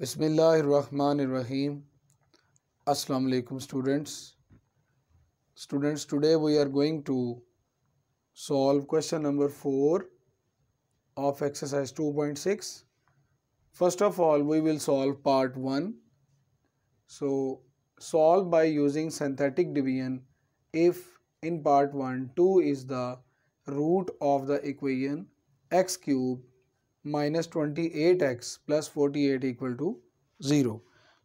Bismillahirrahmanirrahim. Assalamu alaikum students. Students today we are going to solve question number 4 of exercise 2.6. First of all we will solve part 1. So solve by using synthetic division if in part 1 2 is the root of the equation x cube minus twenty eight x plus forty eight equal to zero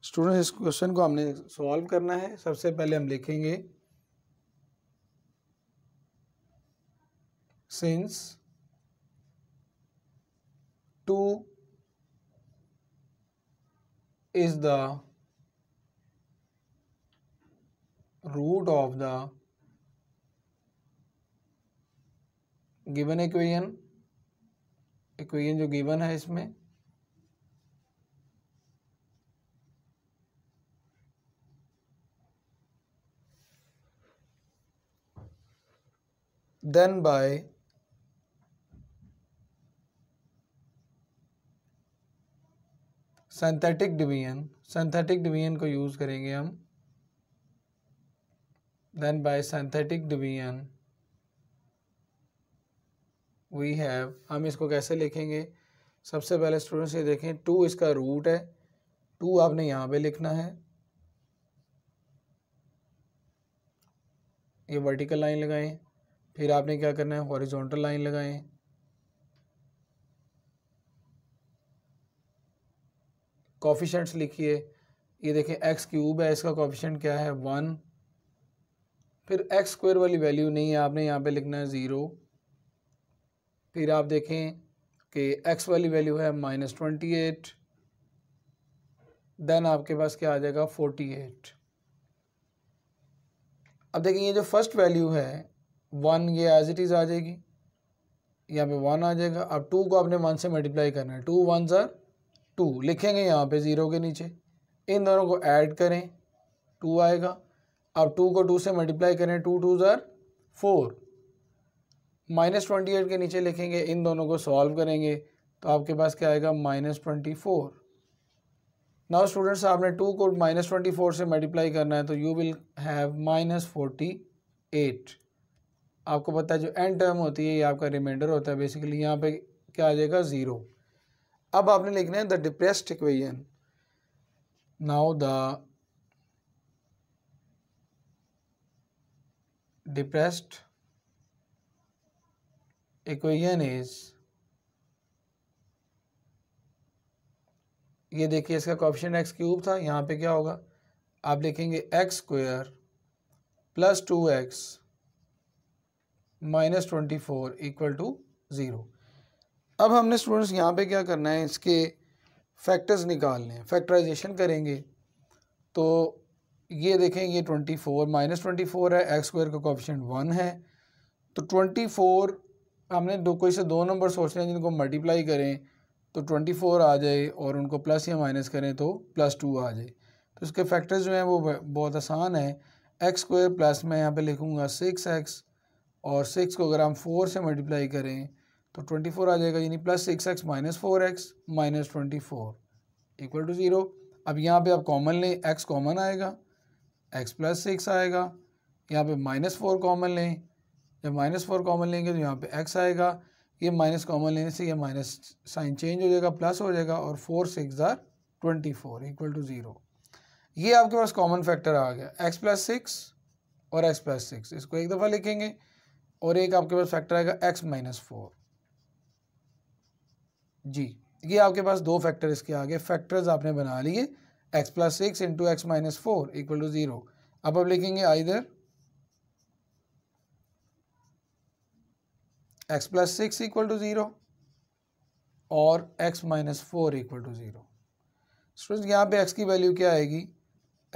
student इस question को हमने solve करना है सबसे पहले हम लिखेंगे since two is the root of the given equation equation जो गिवन है इसमें then by synthetic division synthetic division को यूज करेंगे हम then by synthetic division we have हम इसको कैसे लिखेंगे सबसे पहले स्टूडेंट्स ये देखें टू इसका रूट है टू आपने यहाँ पे लिखना है ये वर्टिकल लाइन लगाएं फिर आपने क्या करना है हॉरिजॉन्टल लाइन लगाएं कॉफिशेंट्स लिखिए ये देखें एक्स क्यूब है इसका कॉफिशेंट क्या है वन फिर एक्स स्क्वायर वाली वैल्यू नहीं है आपने यहाँ पे लिखना है ज़ीरो फिर आप देखें कि एक्स वाली वैल्यू है माइनस ट्वेंटी एट देन आपके पास क्या आ जाएगा फोर्टी एट अब देखें ये जो फर्स्ट वैल्यू है वन ये एज इट इज़ आ जाएगी यहाँ पे वन आ जाएगा अब टू को आपने वन से मल्टीप्लाई करना है टू वन ज़ार टू लिखेंगे यहाँ पे ज़ीरो के नीचे इन दोनों को ऐड करें टू आएगा अब टू को टू से मल्टीप्लाई करें टू टू ज़ार फोर माइनस ट्वेंटी एट के नीचे लिखेंगे इन दोनों को सॉल्व करेंगे तो आपके पास क्या आएगा minus twenty four now students आपने टू को माइनस ट्वेंटी फोर से मल्टीप्लाई करना है तो you will have minus forty eight आपको पता है जो एंड टर्म होती है ये आपका रिमाइंडर होता है बेसिकली यहाँ पे क्या आ जाएगा ज़ीरो अब आपने लिखना है the depressed equation now the depressed equation is ये देखिए इसका कॉप्शन एक्स क्यूब था यहाँ पे क्या होगा आप लिखेंगे x square plus two x minus twenty four equal to zero अब हमने स्टूडेंट्स यहाँ पे क्या करना है इसके फैक्टर्स निकालने हैं फैक्टराइजेशन करेंगे तो ये देखें ये twenty four minus twenty four है एक्स स्क्वायर का कॉप्शन वन है तो ट्वेंटी फोर हमने दो कोई से दो नंबर सोच रहे हैं जिनको मल्टीप्लाई करें तो ट्वेंटी फोर आ जाए और उनको प्लस या माइनस करें तो प्लस टू आ जाए तो इसके फैक्टर्स जो हैं वो बहुत आसान है एक्स स्क्वायर प्लस मैं यहाँ पे लिखूँगा सिक्स एक्स और सिक्स को अगर हम फोर से मल्टीप्लाई करें तो ट्वेंटी फोर आ जाएगा यानी plus six x minus four x minus twenty four equal to zero अब यहाँ पे आप कॉमन लें एक्स कॉमन आएगा एक्स प्लस सिक्स आएगा यहाँ पर माइनस फोर कॉमन लें जब माइनस फोर कॉमन लेंगे तो यहाँ पे एक्स आएगा ये माइनस कॉमन लेने से ये माइनस साइन चेंज हो जाएगा प्लस हो जाएगा और four six are twenty four equal to zero ये आपके पास कॉमन फैक्टर आ गया एक्स प्लस सिक्स और एक्स प्लस सिक्स इसको एक दफ़ा लिखेंगे और एक आपके पास फैक्टर आएगा एक्स माइनस फोर जी ये आपके पास दो फैक्टर इसके आ गए फैक्टर्स आपने बना लिए x plus six into x minus four equal to zero अब अब लिखेंगे either x plus six equal to zero और x minus four equal to zero students यहाँ पे एक्स की वैल्यू क्या आएगी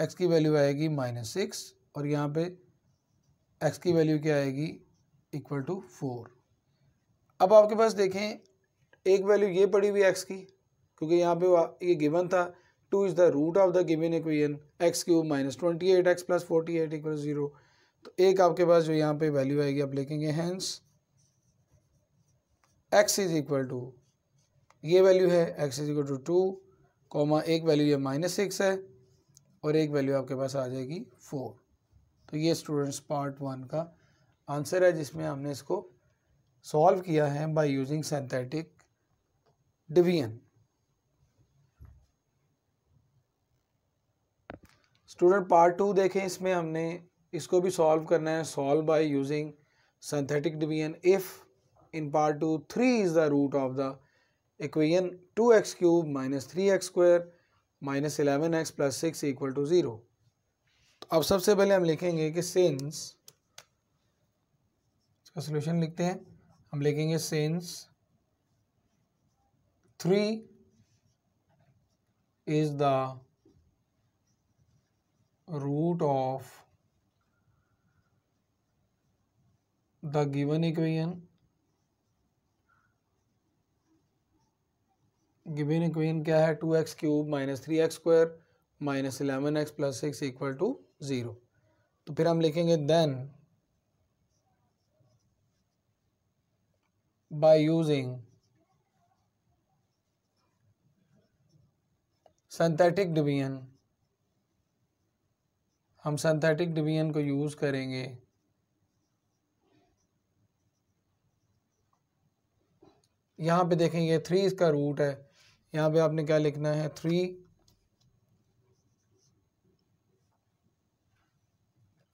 एक्स की वैल्यू आएगी माइनस सिक्स और यहाँ पे एक्स की वैल्यू क्या आएगी इक्वल टू फोर अब आपके पास देखें एक वैल्यू ये पड़ी हुई एक्स की क्योंकि यहाँ पे ये गिवन था two is the root of the given equation x cube minus twenty eight x plus forty eight equal zero तो एक आपके पास जो यहाँ पे वैल्यू आएगी आप लिखेंगे hence x is equal to ये वैल्यू है x is equal to two comma एक वैल्यू ये माइनस सिक्स है और एक वैल्यू आपके पास आ जाएगी फोर तो ये स्टूडेंट्स पार्ट वन का आंसर है जिसमें हमने इसको सॉल्व किया है by using synthetic division student part two देखें इसमें हमने इसको भी सॉल्व करना है solve by using synthetic division if in part 2 3 is the root of the equation 2x cube minus 3x square minus 11x plus 6 equal to 0 तो अब सबसे पहले हम लिखेंगे कि सेंस इसका सोल्यूशन लिखते हैं हम लिखेंगे since three is the root of the given equation given equation क्या है two x cube minus three x square minus eleven x plus six equal to zero तो फिर हम लिखेंगे then by using synthetic division हम synthetic division को use करेंगे यहां पे देखेंगे थ्री इसका रूट है यहाँ पे आपने क्या लिखना है थ्री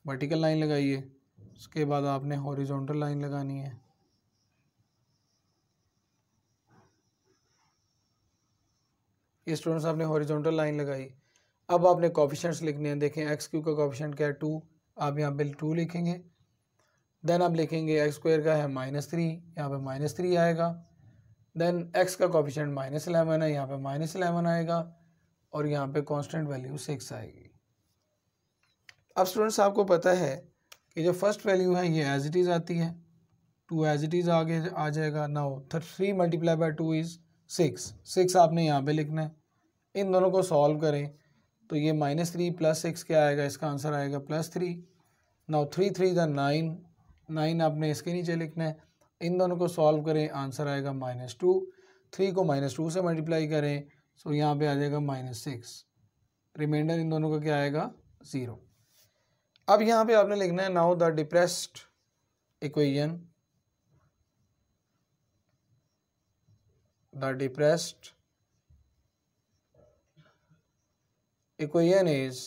वर्टिकल लाइन लगाइए उसके बाद आपने हॉरिजॉन्टल लाइन लगानी है स्टूडेंट्स आपने हॉरिजॉन्टल लाइन लगाई अब आपने कॉफिशेंट्स लिखने हैं देखें एक्स क्यू का कॉफिशेंट क्या है टू आप यहाँ पे टू लिखेंगे देन आप लिखेंगे एक्स स्क्वायर का है माइनस थ्री यहाँ पे माइनस थ्री आएगा देन एक्स का कॉफिशेंट माइनस इलेवन है यहाँ पे माइनस इलेवन आएगा और यहाँ पे कांस्टेंट वैल्यू सिक्स आएगी अब स्टूडेंट्स आपको पता है कि जो फर्स्ट वैल्यू है ये एज इट इज़ आती है टू एज इट इज़ आगे आ जाएगा now three multiply by two is six six आपने यहाँ पे लिखना है इन दोनों को सॉल्व करें तो ये माइनस थ्री प्लस सिक्स क्या आएगा इसका आंसर आएगा plus three now three three the nine nine आपने इसके नीचे लिखना है इन दोनों को सॉल्व करें आंसर आएगा माइनस टू थ्री को माइनस टू से मल्टीप्लाई करें सो यहाँ पे आ जाएगा माइनस सिक्स रिमाइंडर इन दोनों का क्या आएगा ज़ीरो अब यहाँ पे आपने लिखना है now the depressed equation the depressed equation is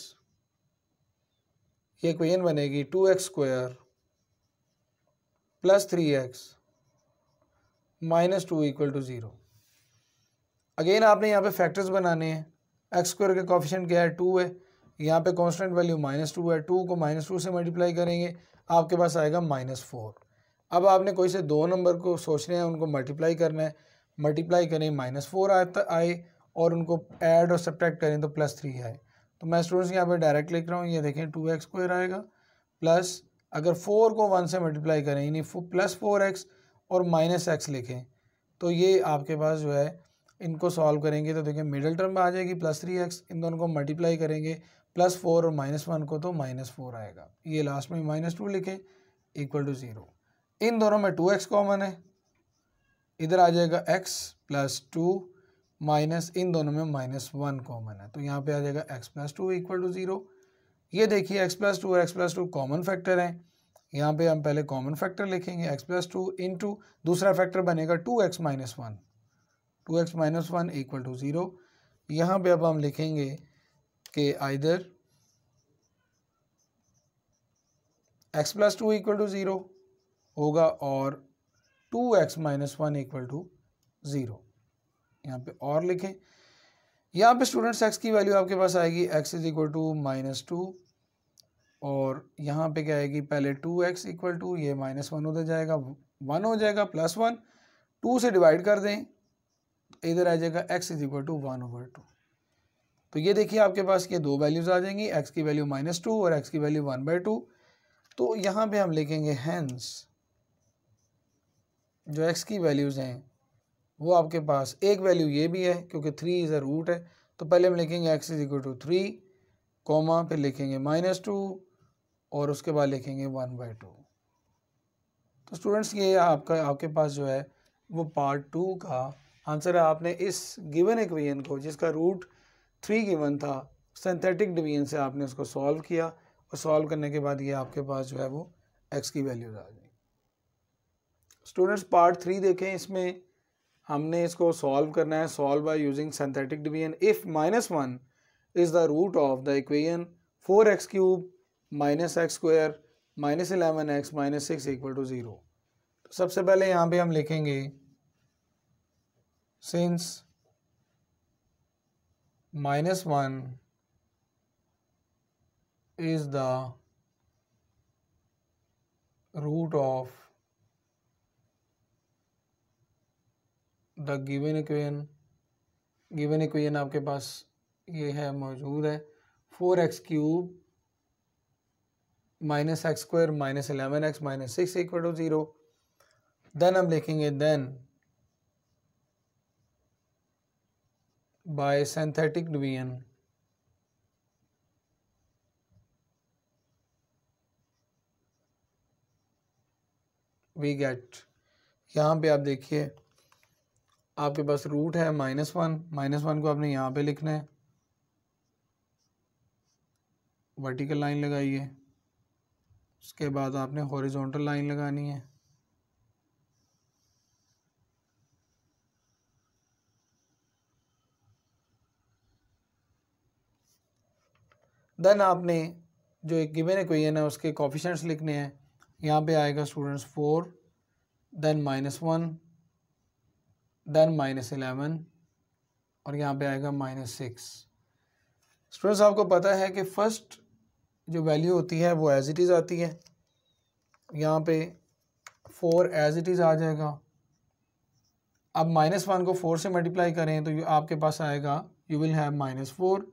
ये इक्वेशन बनेगी two x square plus three x minus two equal to zero again आपने यहाँ पे फैक्टर्स बनाने हैं एक्स स्क्वायर का कॉफिशेंट क्या है टू है यहाँ पे कांस्टेंट वैल्यू माइनस टू है टू को माइनस टू से मल्टीप्लाई करेंगे आपके पास आएगा माइनस फोर अब आपने कोई से दो नंबर को सोचने हैं उनको मल्टीप्लाई करना है मल्टीप्लाई करें माइनस फोर आए और उनको ऐड और सब्ट्रैक्ट करें तो प्लस थ्री आए तो मैं स्टूडेंट्स यहाँ पर डायरेक्ट लिख रहा हूँ ये देखें टू एक्स स्क्वायर आएगा प्लस अगर फोर को वन से मल्टीप्लाई करें यानी प्लस फोर एक्स और माइनस एक्स लिखें तो ये आपके पास जो है इनको सॉल्व करेंगे तो देखिए मिडिल टर्म में आ जाएगी प्लस थ्री एक्स इन दोनों को मल्टीप्लाई करेंगे प्लस फोर और माइनस वन को तो माइनस फोर आएगा ये लास्ट में माइनस टू लिखें इक्वल टू ज़ीरो इन दोनों में टू एक्स कॉमन है इधर आ जाएगा एक्स प्लस टू माइनस इन दोनों में माइनस वन कॉमन है तो यहाँ पे आ जाएगा x plus two equal to zero ये देखिए एक्स प्लस टू और x plus two common factor हैं यहाँ पे हम पहले कॉमन फैक्टर लिखेंगे x plus two into दूसरा फैक्टर बनेगा two x minus one two x minus one equal to zero यहाँ पे अब हम लिखेंगे कि either x plus two equal to zero होगा और two x minus one equal to zero यहाँ पे और लिखें यहाँ पे स्टूडेंट्स x की वैल्यू आपके पास आएगी x is equal to minus two और यहाँ पे क्या आएगी पहले टू एक्स इक्वल टू ये माइनस वन उधर जाएगा वन हो जाएगा प्लस वन टू से डिवाइड कर दें इधर आ जाएगा x is equal to one over two तो ये देखिए आपके पास ये दो वैल्यूज़ आ जाएंगी एक्स की वैल्यू माइनस टू और एक्स की वैल्यू वन बाई टू तो यहाँ पे हम लिखेंगे हैंस जो एक्स की वैल्यूज़ हैं वो आपके पास एक वैल्यू ये भी है क्योंकि थ्री इज़ अ रूट है तो पहले हम लिखेंगे x is equal to three comma फिर लिखेंगे माइनस टू और उसके बाद लिखेंगे वन बाई टू तो स्टूडेंट्स ये आपका आपके पास जो है वो पार्ट टू का आंसर है आपने इस गिवन इक्वेशन को जिसका रूट थ्री गिवन था सिंथेटिक डिवीजन से आपने उसको सॉल्व किया और सॉल्व करने के बाद ये आपके पास जो है वो एक्स की वैल्यूज आ गई स्टूडेंट्स पार्ट थ्री देखें इसमें हमने इसको सॉल्व करना है solve by using synthetic division if minus one is the root of the equation four x cube minus x square minus eleven x minus six equal to zero तो सबसे पहले यहाँ पे हम लिखेंगे since minus one is the root of the given equation given equation आपके पास ये है मौजूद है four x cube minus x square minus eleven x minus six equal to zero then हम लिखेंगे then by synthetic division we get यहां पे आप देखिए आपके पास रूट है माइनस वन माइनस वन को आपने यहां पे लिखना है वर्टिकल लाइन लगाइए उसके बाद आपने हॉरिजॉन्टल लाइन लगानी है देन आपने जो एक गिवन इक्वेशन है उसके कॉफिशेंट्स लिखने हैं यहाँ पे आएगा students four then minus one then minus eleven और यहाँ पे आएगा माइनस सिक्स स्टूडेंट्स आपको पता है कि फर्स्ट जो वैल्यू होती है वो एज़ इट इज़ आती है यहाँ पे फोर एज़ इट इज़ आ जाएगा अब माइनस वन को फोर से मल्टीप्लाई तो करें तो आपके पास आएगा you will have minus four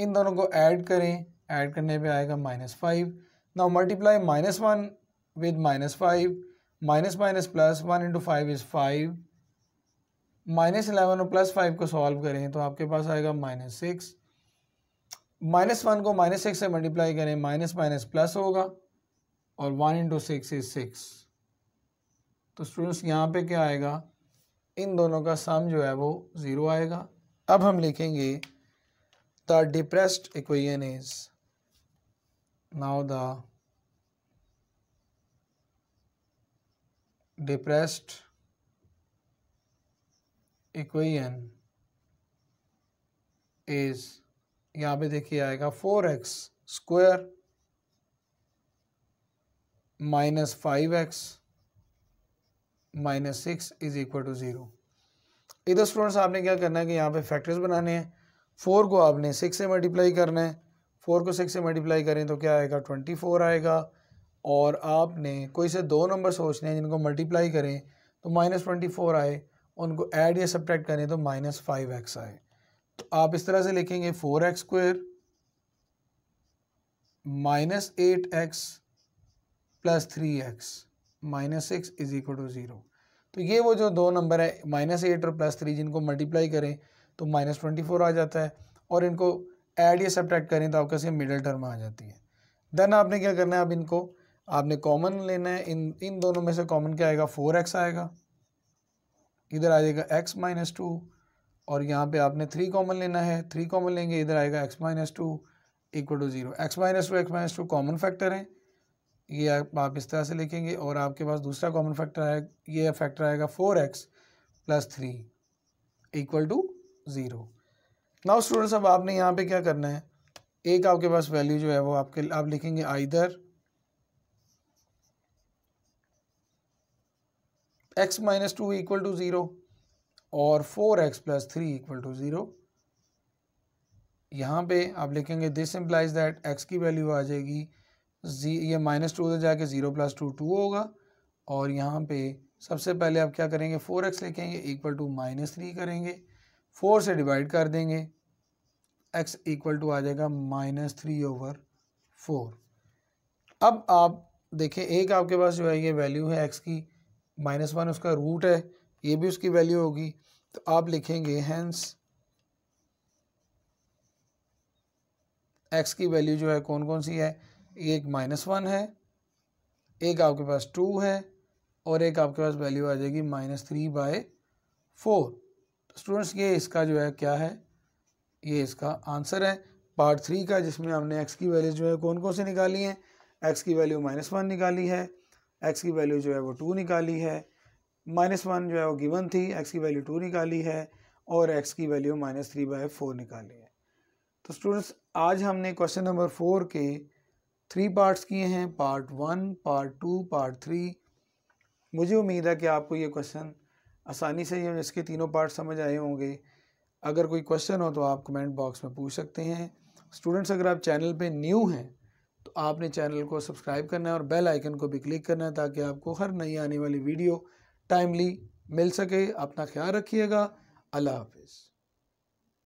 इन दोनों को ऐड करें ऐड करने पे आएगा minus five now multiply minus one with minus five minus minus plus one into five is five minus eleven और प्लस फाइव को सॉल्व करें तो आपके पास आएगा माइनस सिक्स माइनस वन को माइनस सिक्स से मल्टीप्लाई करें माइनस माइनस प्लस होगा और one into six is six तो स्टूडेंट्स यहाँ पे क्या आएगा इन दोनों का सम जो है वो ज़ीरो आएगा अब हम लिखेंगे the depressed equation is now the depressed equation is यहाँ पे देखिए आएगा four x square minus five x minus six is equal to zero इधर स्टूडेंट्स आपने क्या करना है कि यहाँ पे फैक्टर्स बनाने हैं फोर को आपने सिक्स से मल्टीप्लाई करना है फोर को सिक्स से मल्टीप्लाई करें तो क्या आएगा ट्वेंटी फोर आएगा और आपने कोई से दो नंबर सोचने हैं जिनको मल्टीप्लाई करें तो माइनस ट्वेंटी फोर आए उनको ऐड या सब्ट्रैक्ट करें तो माइनस फाइव एक्स आए तो आप इस तरह से लिखेंगे four x square minus eight x plus three x minus six is equal to zero तो ये वो जो दो नंबर है माइनस एट और प्लस थ्री जिनको मल्टीप्लाई करें तो माइनस ट्वेंटी फोर आ जाता है और इनको ऐड या सब्ट्रैक्ट करें तो आपके से मिडल टर्म आ जाती है देन आपने क्या करना है अब इनको आपने कॉमन लेना है इन इन दोनों में से कॉमन क्या आएगा फोर एक्स आएगा इधर आ जाएगा एक्स माइनस टू और यहाँ पे आपने थ्री कॉमन लेना है थ्री कॉमन लेंगे इधर आएगा x minus two equal to zero x minus two x minus two common factor हैं ये आप, आप इस तरह से लिखेंगे और आपके पास दूसरा कॉमन फैक्टर है ये फैक्टर आएगा four x plus three equal to zero now students अब आपने यहाँ पे क्या करना है एक आपके पास वैल्यू जो है वो आपके आप लिखेंगे either x minus two equal to zero और four x plus three equal to zero यहाँ पे आप लिखेंगे दिस इम्प्लाइज दैट एक्स की वैल्यू आ जाएगी जी ये माइनस टू उधर जाके ज़ीरो प्लस टू टू होगा और यहाँ पे सबसे पहले आप क्या करेंगे फोर एक्स लिखेंगे इक्वल टू माइनस थ्री करेंगे फोर से डिवाइड कर देंगे एक्स इक्वल टू आ जाएगा माइनस थ्री ओवर फोर अब आप देखें एक आपके पास जो है ये वैल्यू है एक्स की माइनस वन उसका रूट है ये भी उसकी वैल्यू होगी तो आप लिखेंगे हैंस एक्स की वैल्यू जो है कौन कौन सी है एक माइनस वन है एक आपके पास टू है और एक आपके पास वैल्यू आ जाएगी माइनस थ्री बाय फोर तो स्टूडेंट्स ये इसका जो है क्या है ये इसका आंसर है पार्ट थ्री का जिसमें हमने एक्स की वैल्यू जो है कौन कौन से निकाली है एक्स की वैल्यू माइनस वन निकाली है एक्स की वैल्यू जो है वो टू निकाली है माइनस वन जो है वो गिवन थी एक्स की वैल्यू टू निकाली है और एक्स की value minus three by four निकाली है तो स्टूडेंट्स आज हमने क्वेश्चन नंबर फोर के थ्री पार्ट्स किए हैं part one part two part three मुझे उम्मीद है कि आपको ये क्वेश्चन आसानी से इसके तीनों पार्ट समझ आए होंगे अगर कोई क्वेश्चन हो तो आप कमेंट बॉक्स में पूछ सकते हैं स्टूडेंट्स अगर आप चैनल पे न्यू हैं तो आपने चैनल को सब्सक्राइब करना है और बेल आइकन को भी क्लिक करना है ताकि आपको हर नई आने वाली वीडियो टाइमली मिल सके अपना ख्याल रखिएगा अल्लाह हाफिज़